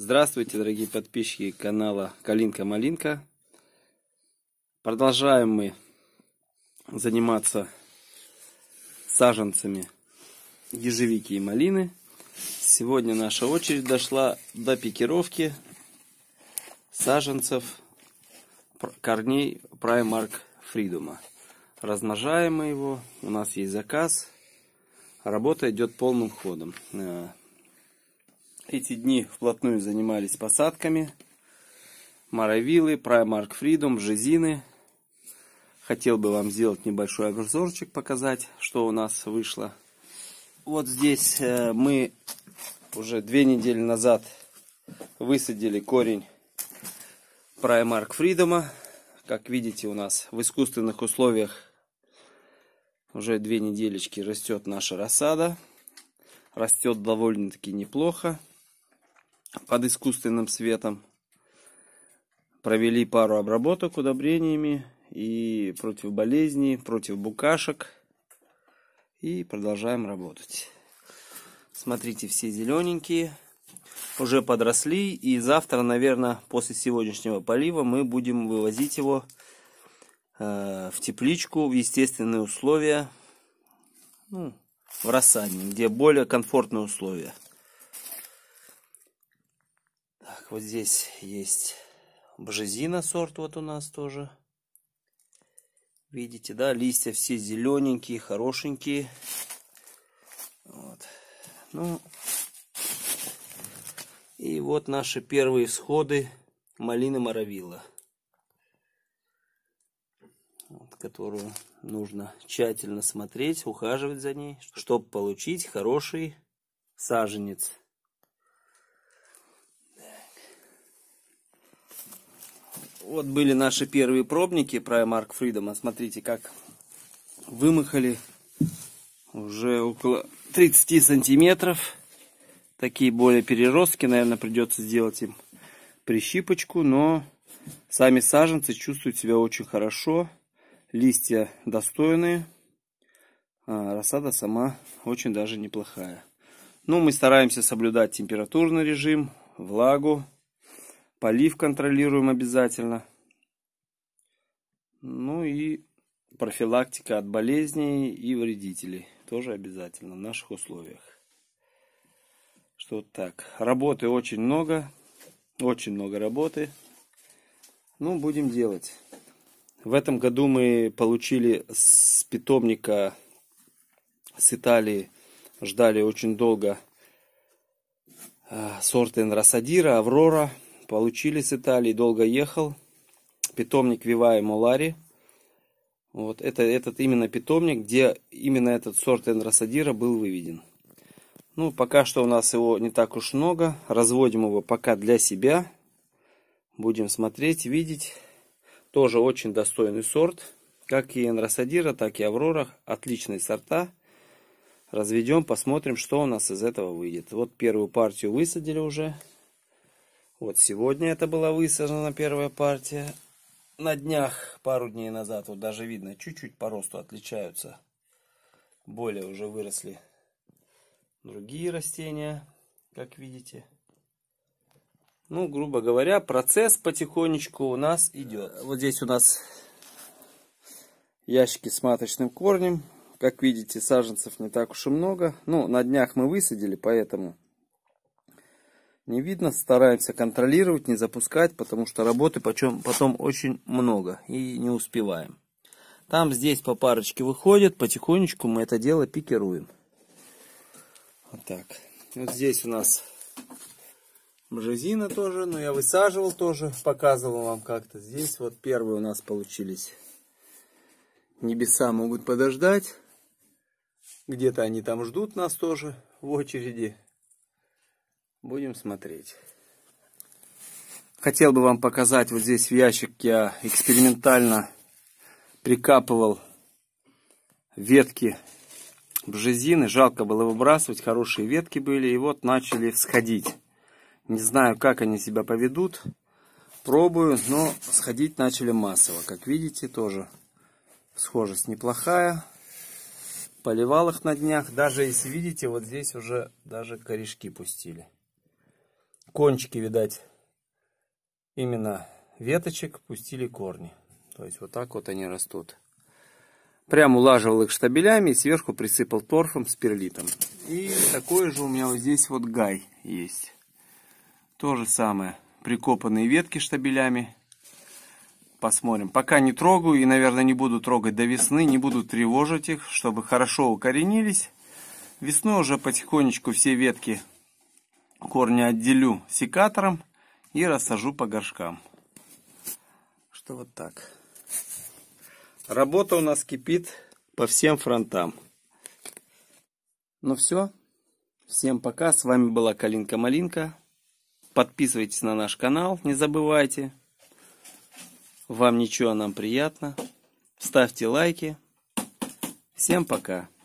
Здравствуйте, дорогие подписчики канала Калинка Малинка. Продолжаем мы заниматься саженцами ежевики и малины. Сегодня наша очередь дошла до пикировки саженцев корней Праймарк Фридума. Размножаем мы его, у нас есть заказ, работа идет полным ходом. Э, эти дни вплотную занимались посадками. Моровилы, Primark Freedom, Жизины. Хотел бы вам сделать небольшой обзорчик, показать, что у нас вышло. Вот здесь э, мы уже две недели назад высадили корень Primark Freedom. Как видите, у нас в искусственных условиях уже две неделечки растет наша рассада. Растет довольно-таки неплохо под искусственным светом. Провели пару обработок удобрениями и против болезней, против букашек. И продолжаем работать. Смотрите, все зелененькие уже подросли. И завтра, наверное, после сегодняшнего полива мы будем вывозить его э, в тепличку, в естественные условия. Ну, в рассадник, где более комфортные условия. Так, вот здесь есть бжезина сорт вот у нас тоже. Видите, да, листья все зелененькие, хорошенькие. Вот. Ну, и вот наши первые сходы малины моровила. Вот, которую нужно тщательно смотреть, ухаживать за ней, чтобы получить хороший саженец. Вот были наши первые пробники Primark Freedom. Смотрите, как вымахали уже около 30 сантиметров. Такие более переростки, наверное, придется сделать им прищипочку, но сами саженцы чувствуют себя очень хорошо. Листья достойные, а рассада сама очень даже неплохая. Ну, мы стараемся соблюдать температурный режим, влагу. Полив контролируем обязательно. Ну и профилактика от болезней и вредителей тоже обязательно в наших условиях. Что так. Работы очень много. Очень много работы. Ну, будем делать. В этом году мы получили с питомника с Италии. Ждали очень долго э, сорты Энросадира, Аврора. Получили с Италии, долго ехал. Питомник Вивая Молари. Вот это, этот именно питомник, где именно этот сорт Энросадира был выведен. Ну, пока что у нас его не так уж много. Разводим его пока для себя. Будем смотреть, видеть. Тоже очень достойный сорт. Как и Энросадира, так и Аврора. Отличные сорта. Разведем, посмотрим, что у нас из этого выйдет. Вот первую партию высадили уже. Вот сегодня это была высажена первая партия. На днях, пару дней назад, вот даже видно, чуть-чуть по росту отличаются. Более уже выросли другие растения, как видите. Ну, грубо говоря, процесс потихонечку у нас идет. Э, вот здесь у нас ящики с маточным корнем. Как видите, саженцев не так уж и много. Ну, на днях мы высадили, поэтому не видно, стараемся контролировать, не запускать, потому что работы почем, потом очень много и не успеваем. Там здесь по парочке выходит, потихонечку мы это дело пикируем. Вот так. Вот здесь у нас мжезина тоже, но я высаживал тоже, показывал вам как-то. Здесь вот первые у нас получились. Небеса могут подождать. Где-то они там ждут нас тоже в очереди. Будем смотреть. Хотел бы вам показать, вот здесь в ящик я экспериментально прикапывал ветки бжезины. Жалко было выбрасывать, хорошие ветки были. И вот начали всходить. Не знаю, как они себя поведут. Пробую, но сходить начали массово. Как видите, тоже схожесть неплохая. Поливал их на днях. Даже если видите, вот здесь уже даже корешки пустили кончики, видать, именно веточек пустили корни. То есть вот так вот они растут. Прям улаживал их штабелями и сверху присыпал торфом с перлитом. И такой же у меня вот здесь вот гай есть. То же самое. Прикопанные ветки штабелями. Посмотрим. Пока не трогаю и, наверное, не буду трогать до весны. Не буду тревожить их, чтобы хорошо укоренились. Весной уже потихонечку все ветки Корни отделю секатором и рассажу по горшкам. Что вот так. Работа у нас кипит по всем фронтам. Ну все. Всем пока. С вами была Калинка-Малинка. Подписывайтесь на наш канал, не забывайте. Вам ничего, а нам приятно. Ставьте лайки. Всем пока.